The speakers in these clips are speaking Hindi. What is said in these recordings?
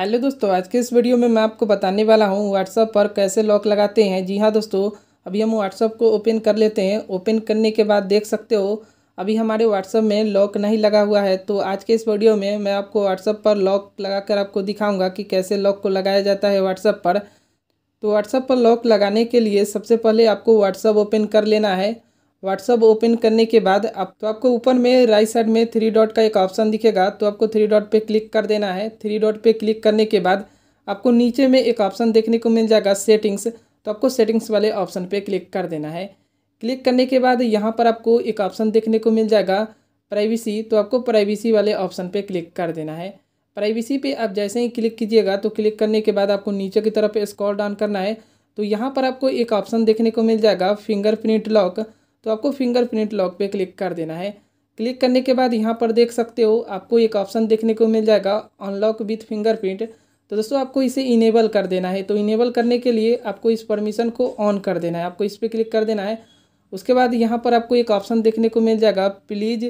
हेलो दोस्तों आज के इस वीडियो में मैं आपको बताने वाला हूँ व्हाट्सअप पर कैसे लॉक लगाते हैं जी हाँ दोस्तों अभी हम व्हाट्सअप को ओपन कर लेते हैं ओपन करने के बाद देख सकते हो अभी हमारे व्हाट्सअप में लॉक नहीं लगा हुआ है तो आज के इस वीडियो में मैं आपको व्हाट्सअप पर लॉक कर आपको दिखाऊँगा कि कैसे लॉक को लगाया जाता है व्हाट्सअप पर तो व्हाट्सअप पर लॉक लगाने के लिए सबसे पहले आपको व्हाट्सअप ओपन कर लेना है व्हाट्सअप ओपन करने के बाद आप तो आपको ऊपर में राइट साइड में थ्री डॉट का एक ऑप्शन दिखेगा तो आपको थ्री डॉट पे क्लिक कर देना है थ्री डॉट पे क्लिक करने के बाद आपको नीचे में एक ऑप्शन देखने को मिल जाएगा सेटिंग्स तो आपको सेटिंग्स वाले ऑप्शन पे क्लिक कर देना है क्लिक करने के बाद यहाँ पर आपको एक ऑप्शन देखने को मिल जाएगा प्राइवेसी तो आपको प्राइवेसी वाले ऑप्शन पर क्लिक कर देना है प्राइवेसी पर आप जैसे ही क्लिक कीजिएगा तो क्लिक करने के बाद आपको नीचे की तरफ स्क्रॉल डाउन करना है तो यहाँ पर आपको एक ऑप्शन देखने को मिल जाएगा फिंगरप्रिंट लॉक तो आपको फिंगरप्रिंट लॉक पे क्लिक कर देना है क्लिक करने के बाद यहाँ पर देख सकते हो आपको एक ऑप्शन देखने को मिल जाएगा अनलॉक विथ फिंगरप्रिंट तो दोस्तों आपको इसे इनेबल कर देना है तो इनेबल करने के लिए आपको इस परमिशन को ऑन कर देना है आपको इस पर क्लिक कर देना है उसके बाद यहाँ पर आपको एक ऑप्शन देखने को मिल जाएगा प्लीज़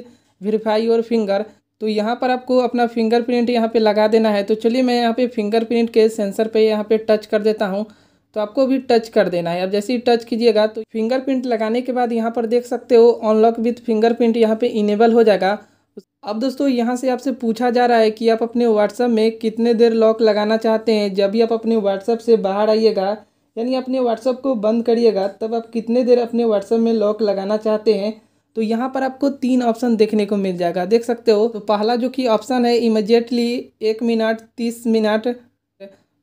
वेरीफाई योर फिंगर तो यहाँ पर आपको अपना फिंगरप्रिंट यहाँ पे लगा देना है तो चलिए मैं यहाँ पे फिंगरप्रिंट के सेंसर पे यहाँ पे टच कर देता हूँ तो आपको भी टच कर देना है अब जैसे ही टच कीजिएगा तो फिंगरप्रिंट लगाने के बाद यहाँ पर देख सकते हो अनलॉक विथ फिंगरप्रिंट यहाँ पे इनेबल हो जाएगा अब दोस्तों यहाँ से आपसे पूछा जा रहा है कि आप अपने व्हाट्सअप में कितने देर लॉक लगाना चाहते हैं जब भी आप अपने व्हाट्सअप से बाहर आइएगा यानी अपने व्हाट्सअप को बंद करिएगा तब आप कितने देर अपने व्हाट्सअप में लॉक लगाना चाहते हैं तो यहाँ पर आपको तीन ऑप्शन देखने को मिल जाएगा देख सकते हो तो पहला जो कि ऑप्शन है इमिजिएटली एक मिनट तीस मिनट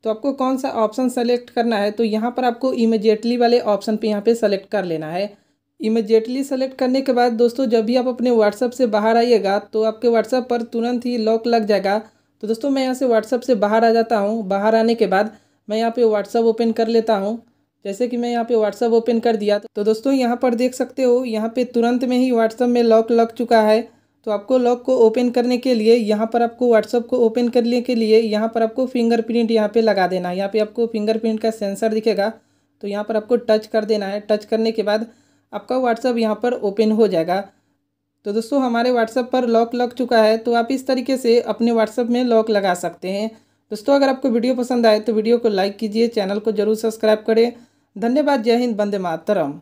तो आपको कौन सा ऑप्शन सेलेक्ट करना है तो यहाँ पर आपको इमिजिएटली वाले ऑप्शन पे यहाँ पे सेलेक्ट कर लेना है इमिजिएटली सेलेक्ट करने के बाद दोस्तों जब भी आप अपने व्हाट्सअप से बाहर आइएगा तो आपके व्हाट्सअप पर तुरंत ही लॉक लग जाएगा तो दोस्तों मैं यहाँ से व्हाट्सअप से बाहर आ जाता हूँ बाहर आने के बाद मैं यहाँ पे व्हाट्सअप ओपन कर लेता हूँ जैसे कि मैं यहाँ पे व्हाट्सअप ओपन कर दिया तो दोस्तों यहाँ पर देख सकते हो यहाँ पर तुरंत में ही व्हाट्सअप में लॉक लग चुका है तो आपको लॉक को ओपन करने के लिए यहाँ पर आपको व्हाट्सअप को ओपन करने के लिए यहाँ पर आपको फिंगरप्रिंट यहाँ पे लगा देना है यहाँ पे आपको फिंगरप्रिंट का सेंसर दिखेगा तो यहाँ पर आपको टच कर देना है टच करने के बाद आपका व्हाट्सअप यहाँ पर ओपन हो जाएगा तो दोस्तों हमारे व्हाट्सअप पर लॉक लग चुका है तो आप इस तरीके से अपने व्हाट्सअप में लॉक लगा सकते हैं दोस्तों अगर आपको वीडियो पसंद आए तो वीडियो को लाइक कीजिए चैनल को जरूर सब्सक्राइब करें धन्यवाद जय हिंद बंदे मातरम